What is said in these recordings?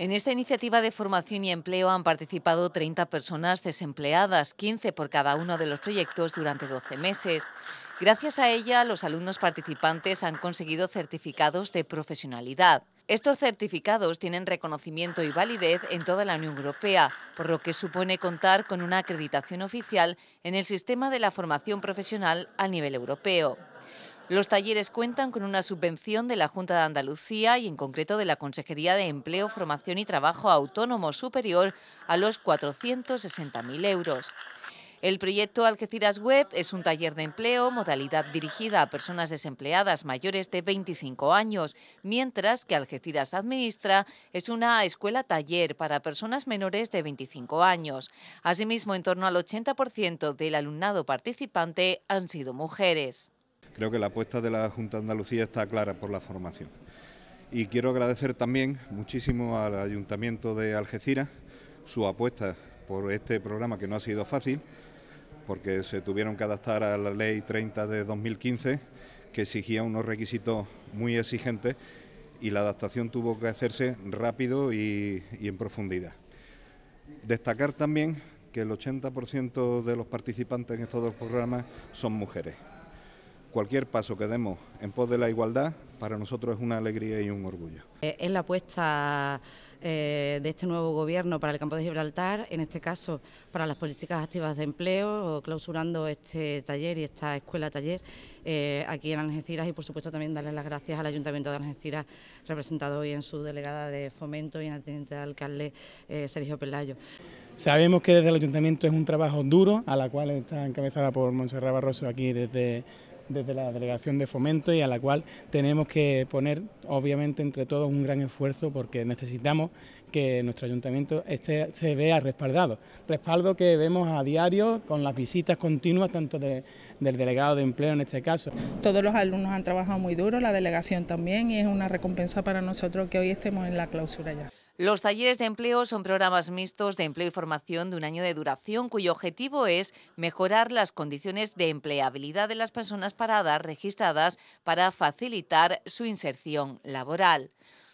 En esta iniciativa de formación y empleo han participado 30 personas desempleadas, 15 por cada uno de los proyectos durante 12 meses. Gracias a ella, los alumnos participantes han conseguido certificados de profesionalidad. Estos certificados tienen reconocimiento y validez en toda la Unión Europea, por lo que supone contar con una acreditación oficial en el sistema de la formación profesional a nivel europeo. Los talleres cuentan con una subvención de la Junta de Andalucía y en concreto de la Consejería de Empleo, Formación y Trabajo Autónomo superior a los 460.000 euros. El proyecto Algeciras Web es un taller de empleo, modalidad dirigida a personas desempleadas mayores de 25 años, mientras que Algeciras Administra es una escuela taller para personas menores de 25 años. Asimismo, en torno al 80% del alumnado participante han sido mujeres. Creo que la apuesta de la Junta de Andalucía está clara por la formación. Y quiero agradecer también muchísimo al Ayuntamiento de Algeciras su apuesta por este programa que no ha sido fácil, porque se tuvieron que adaptar a la Ley 30 de 2015, que exigía unos requisitos muy exigentes y la adaptación tuvo que hacerse rápido y, y en profundidad. Destacar también que el 80% de los participantes en estos dos programas son mujeres cualquier paso que demos en pos de la igualdad para nosotros es una alegría y un orgullo. Eh, es la apuesta eh, de este nuevo gobierno para el campo de Gibraltar, en este caso para las políticas activas de empleo, clausurando este taller y esta escuela taller eh, aquí en Algeciras y por supuesto también darle las gracias al Ayuntamiento de Algeciras, representado hoy en su delegada de fomento y en el teniente alcalde Sergio Pelayo. Sabemos que desde el Ayuntamiento es un trabajo duro, a la cual está encabezada por Monserrat Barroso aquí desde desde la Delegación de Fomento y a la cual tenemos que poner, obviamente, entre todos un gran esfuerzo porque necesitamos que nuestro ayuntamiento esté, se vea respaldado. Respaldo que vemos a diario con las visitas continuas, tanto del delegado de empleo en este caso. Todos los alumnos han trabajado muy duro, la delegación también, y es una recompensa para nosotros que hoy estemos en la clausura ya. Los talleres de empleo son programas mixtos de empleo y formación de un año de duración cuyo objetivo es mejorar las condiciones de empleabilidad de las personas paradas registradas para facilitar su inserción laboral.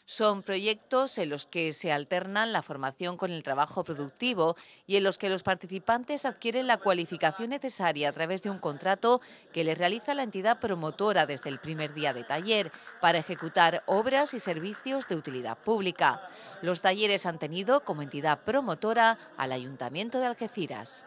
Son proyectos en los que se alternan la formación con el trabajo productivo y en los que los participantes adquieren la cualificación necesaria a través de un contrato que les realiza la entidad promotora desde el primer día de taller para ejecutar obras y servicios de utilidad pública. Los talleres han tenido como entidad promotora al Ayuntamiento de Algeciras.